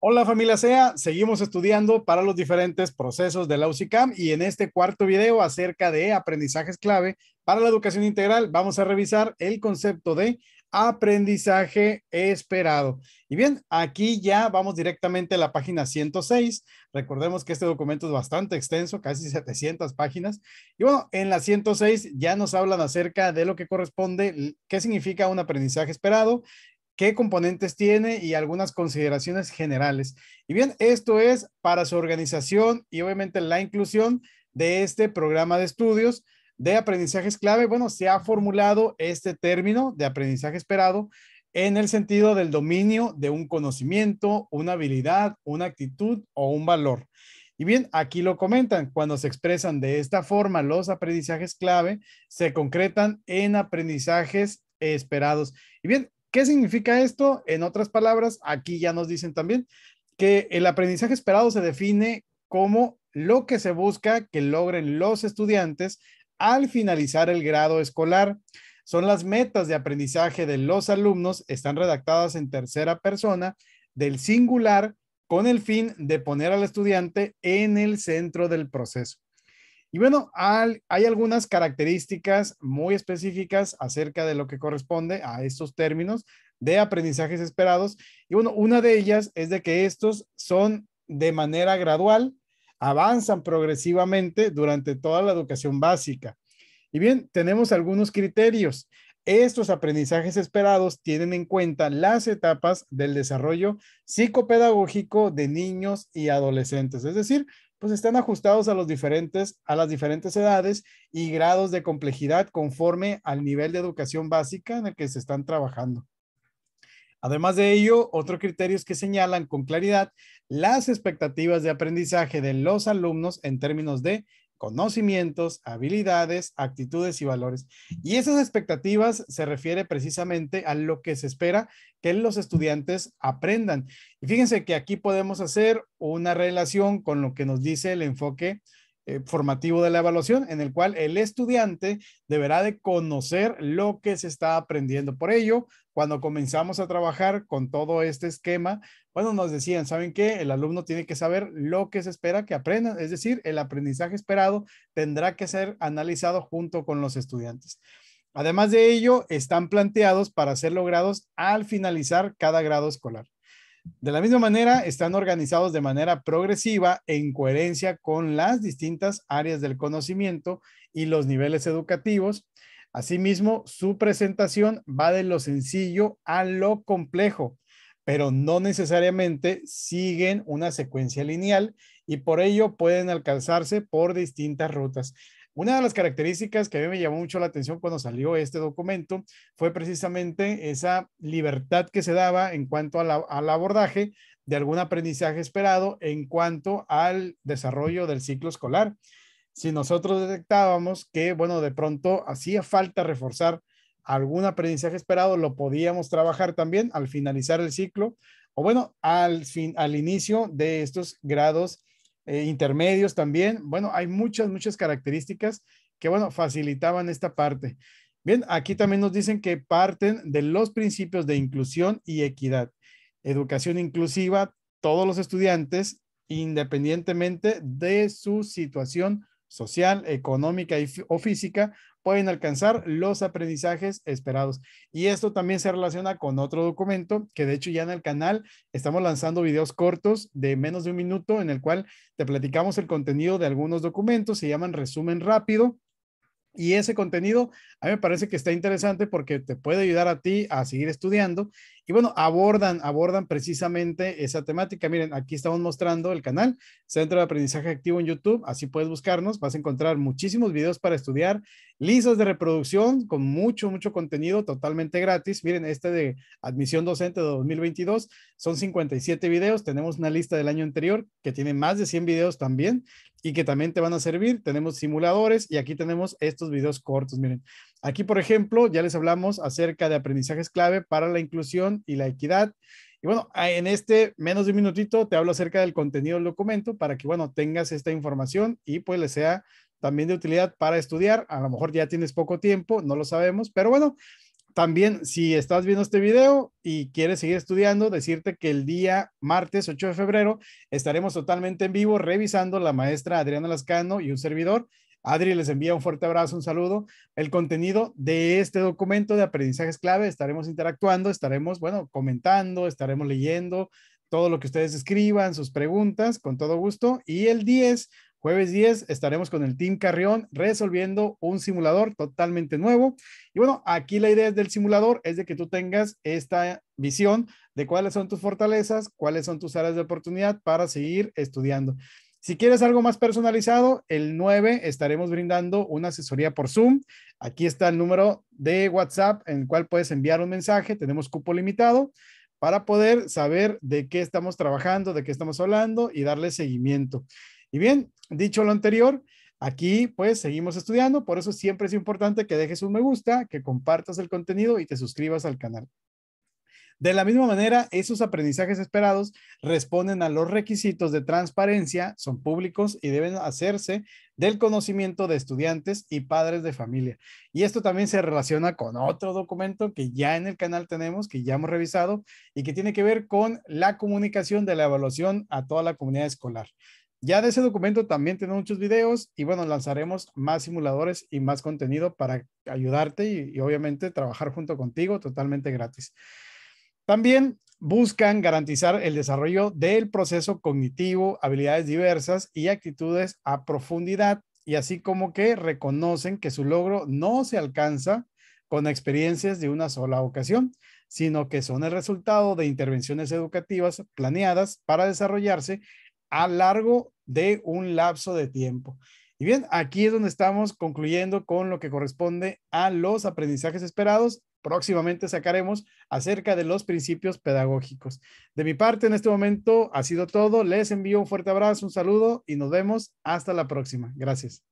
Hola familia SEA, seguimos estudiando para los diferentes procesos de la UCICAM y en este cuarto video acerca de aprendizajes clave para la educación integral vamos a revisar el concepto de aprendizaje esperado. Y bien, aquí ya vamos directamente a la página 106. Recordemos que este documento es bastante extenso, casi 700 páginas. Y bueno, en la 106 ya nos hablan acerca de lo que corresponde, qué significa un aprendizaje esperado, qué componentes tiene y algunas consideraciones generales. Y bien, esto es para su organización y obviamente la inclusión de este programa de estudios de aprendizajes clave. Bueno, se ha formulado este término de aprendizaje esperado en el sentido del dominio de un conocimiento, una habilidad, una actitud o un valor. Y bien, aquí lo comentan, cuando se expresan de esta forma los aprendizajes clave, se concretan en aprendizajes esperados. Y bien, ¿Qué significa esto? En otras palabras, aquí ya nos dicen también que el aprendizaje esperado se define como lo que se busca que logren los estudiantes al finalizar el grado escolar. Son las metas de aprendizaje de los alumnos, están redactadas en tercera persona del singular con el fin de poner al estudiante en el centro del proceso. Y bueno, hay algunas características muy específicas acerca de lo que corresponde a estos términos de aprendizajes esperados. Y bueno, una de ellas es de que estos son de manera gradual, avanzan progresivamente durante toda la educación básica. Y bien, tenemos algunos criterios. Estos aprendizajes esperados tienen en cuenta las etapas del desarrollo psicopedagógico de niños y adolescentes, es decir, pues están ajustados a, los diferentes, a las diferentes edades y grados de complejidad conforme al nivel de educación básica en el que se están trabajando. Además de ello, otro criterio es que señalan con claridad las expectativas de aprendizaje de los alumnos en términos de conocimientos, habilidades, actitudes y valores. Y esas expectativas se refiere precisamente a lo que se espera que los estudiantes aprendan. Y fíjense que aquí podemos hacer una relación con lo que nos dice el enfoque eh, formativo de la evaluación, en el cual el estudiante deberá de conocer lo que se está aprendiendo. Por ello, cuando comenzamos a trabajar con todo este esquema, bueno, nos decían, ¿saben qué? El alumno tiene que saber lo que se espera que aprenda, es decir, el aprendizaje esperado tendrá que ser analizado junto con los estudiantes. Además de ello, están planteados para ser logrados al finalizar cada grado escolar. De la misma manera, están organizados de manera progresiva en coherencia con las distintas áreas del conocimiento y los niveles educativos. Asimismo, su presentación va de lo sencillo a lo complejo, pero no necesariamente siguen una secuencia lineal y por ello pueden alcanzarse por distintas rutas. Una de las características que a mí me llamó mucho la atención cuando salió este documento fue precisamente esa libertad que se daba en cuanto al abordaje de algún aprendizaje esperado en cuanto al desarrollo del ciclo escolar. Si nosotros detectábamos que, bueno, de pronto hacía falta reforzar algún aprendizaje esperado, lo podíamos trabajar también al finalizar el ciclo o bueno, al, al inicio de estos grados eh, intermedios también. Bueno, hay muchas, muchas características que, bueno, facilitaban esta parte. Bien, aquí también nos dicen que parten de los principios de inclusión y equidad. Educación inclusiva, todos los estudiantes, independientemente de su situación social, económica o física, pueden alcanzar los aprendizajes esperados. Y esto también se relaciona con otro documento que de hecho ya en el canal estamos lanzando videos cortos de menos de un minuto en el cual te platicamos el contenido de algunos documentos, se llaman resumen rápido y ese contenido a mí me parece que está interesante porque te puede ayudar a ti a seguir estudiando. Y bueno, abordan, abordan precisamente esa temática. Miren, aquí estamos mostrando el canal Centro de Aprendizaje Activo en YouTube. Así puedes buscarnos. Vas a encontrar muchísimos videos para estudiar, listas de reproducción con mucho, mucho contenido totalmente gratis. Miren, este de admisión docente de 2022 son 57 videos. Tenemos una lista del año anterior que tiene más de 100 videos también y que también te van a servir. Tenemos simuladores y aquí tenemos estos videos cortos. Miren, aquí por ejemplo ya les hablamos acerca de aprendizajes clave para la inclusión y la equidad. Y bueno, ah, en este menos de un minutito te hablo acerca del contenido del documento para que, bueno, tengas esta información y pues le sea también de utilidad para estudiar. A lo mejor ya tienes poco tiempo, no lo sabemos, pero bueno, también, si estás viendo este video y quieres seguir estudiando, decirte que el día martes 8 de febrero estaremos totalmente en vivo revisando la maestra Adriana Lascano y un servidor. Adri les envía un fuerte abrazo, un saludo. El contenido de este documento de aprendizajes clave, estaremos interactuando, estaremos, bueno, comentando, estaremos leyendo todo lo que ustedes escriban, sus preguntas, con todo gusto. Y el 10 Jueves 10 estaremos con el Team Carrión resolviendo un simulador totalmente nuevo. Y bueno, aquí la idea del simulador es de que tú tengas esta visión de cuáles son tus fortalezas, cuáles son tus áreas de oportunidad para seguir estudiando. Si quieres algo más personalizado, el 9 estaremos brindando una asesoría por Zoom. Aquí está el número de WhatsApp en el cual puedes enviar un mensaje. Tenemos cupo limitado para poder saber de qué estamos trabajando, de qué estamos hablando y darle seguimiento. Y bien, dicho lo anterior, Aquí pues seguimos estudiando, por eso siempre es importante que dejes un me gusta, que compartas el contenido y te suscribas al canal. De la misma manera, esos aprendizajes esperados responden a los requisitos de transparencia, son públicos y deben hacerse del conocimiento de estudiantes y padres de familia. Y esto también se relaciona con otro documento que ya en el canal tenemos, que ya hemos revisado y que tiene que ver con la comunicación de la evaluación a toda la comunidad escolar. Ya de ese documento también tenemos muchos videos y bueno, lanzaremos más simuladores y más contenido para ayudarte y, y obviamente trabajar junto contigo totalmente gratis. También buscan garantizar el desarrollo del proceso cognitivo, habilidades diversas y actitudes a profundidad y así como que reconocen que su logro no se alcanza con experiencias de una sola ocasión, sino que son el resultado de intervenciones educativas planeadas para desarrollarse a largo de un lapso de tiempo. Y bien, aquí es donde estamos concluyendo con lo que corresponde a los aprendizajes esperados. Próximamente sacaremos acerca de los principios pedagógicos. De mi parte, en este momento ha sido todo. Les envío un fuerte abrazo, un saludo y nos vemos hasta la próxima. Gracias.